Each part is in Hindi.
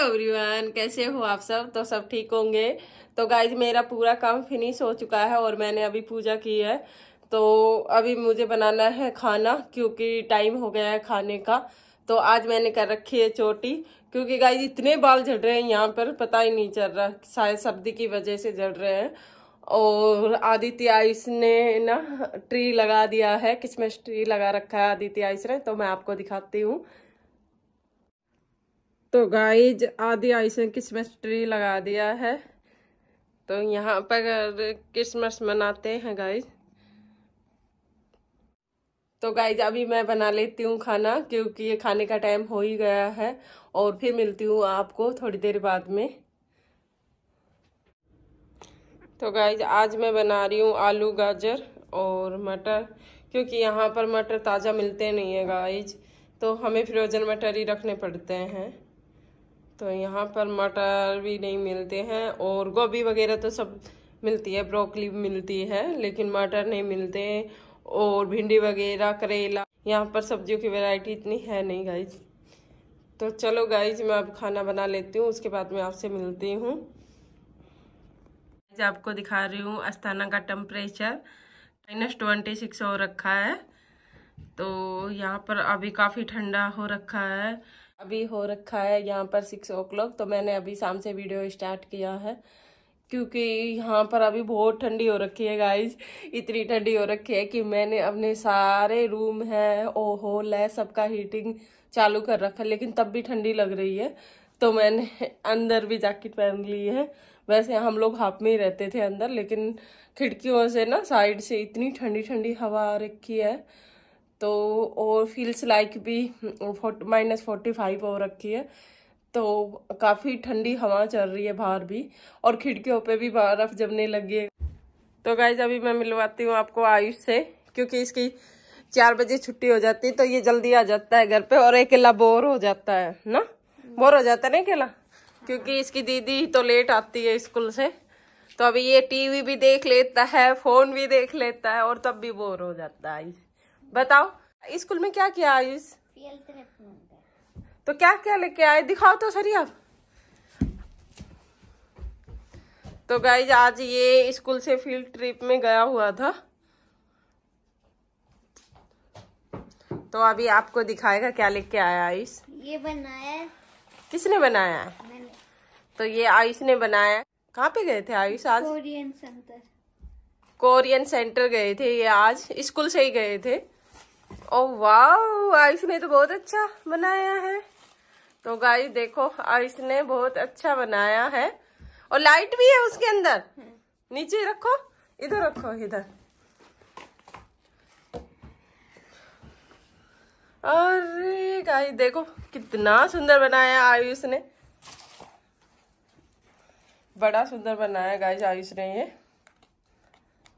हेलो एवरीवन कैसे हो आप सब तो सब ठीक होंगे तो गाइज मेरा पूरा काम फिनिश हो चुका है और मैंने अभी पूजा की है तो अभी मुझे बनाना है खाना क्योंकि टाइम हो गया है खाने का तो आज मैंने कर रखी है चोटी क्योंकि गाइज इतने बाल झड़ रहे हैं यहाँ पर पता ही नहीं चल रहा शायद सर्दी की वजह से झड़ रहे हैं और आदित्य आयुष ने ना ट्री लगा दिया है किसमें ट्री लगा रखा है आदित्य आयुष ने तो मैं आपको दिखाती हूँ तो गाइज आधी से क्रिसमस ट्री लगा दिया है तो यहाँ पर क्रिसमस मनाते हैं गाइज तो गाइज अभी मैं बना लेती हूँ खाना क्योंकि ये खाने का टाइम हो ही गया है और फिर मिलती हूँ आपको थोड़ी देर बाद में तो गाइज आज मैं बना रही हूँ आलू गाजर और मटर क्योंकि यहाँ पर मटर ताज़ा मिलते नहीं है गाइज तो हमें फ्रोजन मटर ही रखने पड़ते हैं तो यहाँ पर मटर भी नहीं मिलते हैं और गोभी वगैरह तो सब मिलती है ब्रोकली मिलती है लेकिन मटर नहीं मिलते और भिंडी वगैरह करेला यहाँ पर सब्जियों की वैरायटी इतनी है नहीं गाइज तो चलो गाइज मैं अब खाना बना लेती हूँ उसके बाद मैं आपसे मिलती हूँ आपको दिखा रही हूँ अस्थाना का टेम्परेचर माइनस ट्वेंटी सिक्स हो रखा है तो यहाँ पर अभी काफ़ी ठंडा हो रखा है अभी हो रखा है यहाँ पर सिक्स ओ क्लॉक तो मैंने अभी शाम से वीडियो स्टार्ट किया है क्योंकि यहाँ पर अभी बहुत ठंडी हो रखी है गाइज इतनी ठंडी हो रखी है कि मैंने अपने सारे रूम है ओ होल है सबका हीटिंग चालू कर रखा है लेकिन तब भी ठंडी लग रही है तो मैंने अंदर भी जैकेट पहन ली है वैसे हम लोग हाफ में ही रहते थे अंदर लेकिन खिड़कियों से ना साइड से इतनी ठंडी ठंडी हवा आ रखी है तो और फील्स लाइक भी माइनस फोर्टी फाइव हो रखी है तो काफ़ी ठंडी हवा चल रही है बाहर भी और खिड़कियों पे भी बर्फ जमने लगी है तो गाइज अभी मैं मिलवाती हूँ आपको आयुष से क्योंकि इसकी चार बजे छुट्टी हो जाती है तो ये जल्दी आ जाता है घर पे और अकेला बोर हो जाता है ना बोर हो जाता है ना अकेला क्योंकि इसकी दीदी तो लेट आती है स्कूल से तो अभी ये टीवी भी देख लेता है फोन भी देख लेता है और तब भी बोर हो जाता है बताओ स्कूल में क्या किया आयुष तो क्या क्या लेके आए दिखाओ तो सर आप तो गाइज आज ये स्कूल से फील्ड ट्रिप में गया हुआ था तो अभी आपको दिखाएगा क्या लेके आया आयुष ये बनाया किसने बनाया मैंने। तो ये आयुष ने बनाया कहाँ पे गए थे आयुष आज कोरियन सेंटर कोरियन सेंटर गए थे ये आज स्कूल से ही गए थे ओ oh, वाह आयुष ने तो बहुत अच्छा बनाया है तो गाय देखो आयुष ने बहुत अच्छा बनाया है और लाइट भी है उसके अंदर नीचे रखो इधर रखो इधर अरे गाय देखो कितना सुंदर बनाया आयुष ने बड़ा सुंदर बनाया गाय आयुष ने ये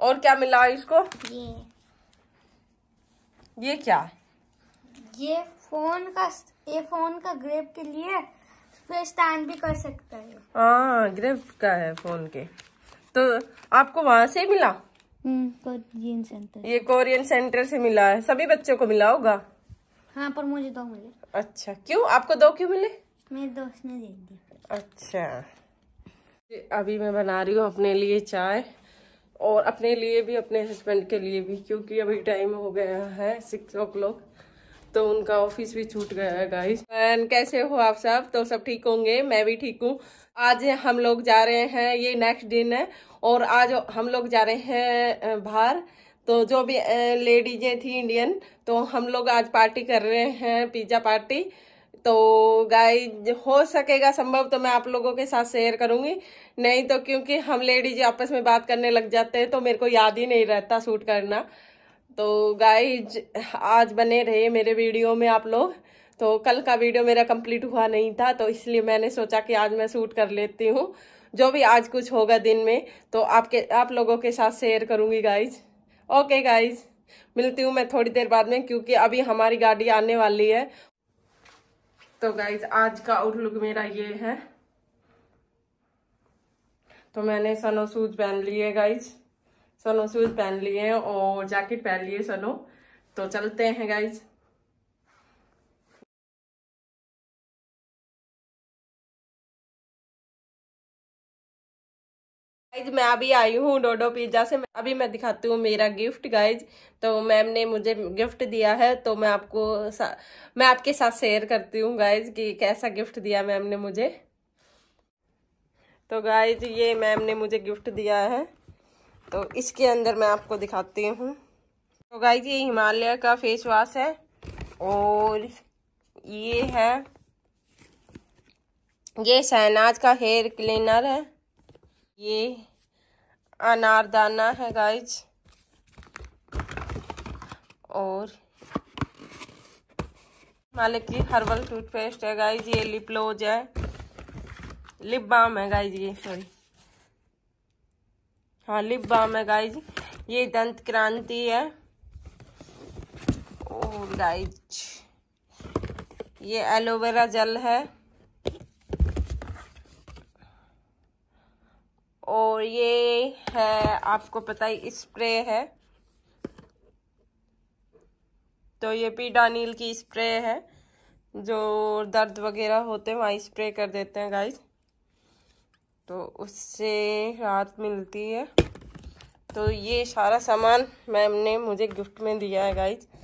और क्या मिला आयुष को ये ये क्या ये फोन का ये फोन का ग्रेप के लिए पे स्टैंड भी कर सकता है हाँ ग्रेप का है फोन के तो आपको वहाँ से मिला हम्म, कोरियन सेंटर ये कोरियन सेंटर से मिला है सभी बच्चों को मिला होगा हाँ पर मुझे दो मिले अच्छा क्यों आपको दो क्यों मिले मेरे दोस्त ने दे दिया अच्छा अभी मैं बना रही हूँ अपने लिए चाय और अपने लिए भी अपने हस्बैंड के लिए भी क्योंकि अभी टाइम हो गया है सिक्स ओ क्लॉक तो उनका ऑफिस भी छूट गया है गाइस एंड कैसे हो आप सब तो सब ठीक होंगे मैं भी ठीक हूँ आज हम लोग जा रहे हैं ये नेक्स्ट दिन है और आज हम लोग जा रहे हैं बाहर तो जो भी लेडीजें थी इंडियन तो हम लोग आज पार्टी कर रहे हैं पिज़्ज़ा पार्टी तो गाय हो सकेगा संभव तो मैं आप लोगों के साथ शेयर करूंगी नहीं तो क्योंकि हम लेडीज आपस में बात करने लग जाते हैं तो मेरे को याद ही नहीं रहता सूट करना तो गाइज आज बने रहे मेरे वीडियो में आप लोग तो कल का वीडियो मेरा कंप्लीट हुआ नहीं था तो इसलिए मैंने सोचा कि आज मैं सूट कर लेती हूँ जो भी आज कुछ होगा दिन में तो आपके आप लोगों के साथ शेयर करूंगी गाइज ओके गाइज़ मिलती हूँ मैं थोड़ी देर बाद में क्योंकि अभी हमारी गाड़ी आने वाली है तो गाइज आज का आउटलुक मेरा ये है तो मैंने सनो शूज पहन लिए गाइज सनो शूज पहन लिए और जैकेट पहन लिए सनो तो चलते हैं गाइज गाइज मैं अभी आई हूँ डोडो पिज्ज़ा से अभी मैं दिखाती हूँ मेरा गिफ्ट गाइज तो मैम ने मुझे गिफ्ट दिया है तो मैं आपको मैं आपके साथ शेयर करती हूँ गाइज कि कैसा गिफ्ट दिया मैम ने मुझे तो गाइज ये मैम ने मुझे गिफ्ट दिया है तो इसके अंदर मैं आपको दिखाती हूँ तो गाइज ये हिमालय का फेस वॉश है और ये है ये शहनाज का हेयर क्लीनर है ये अनारदाना है गाइज और मालिक की हर्बल टूथपेस्ट है गाइज ये लिप लोज है लिप बाम है गाइज ये सॉरी हाँ लिप बाम है गाइज ये दंत क्रांति है और गाइज ये एलोवेरा जल है और ये है आपको पता ही स्प्रे है तो ये पीडानील की स्प्रे है जो दर्द वगैरह होते हैं वहाँ स्प्रे कर देते हैं गाइस तो उससे राहत मिलती है तो ये सारा सामान मैम ने मुझे गिफ्ट में दिया है गाइज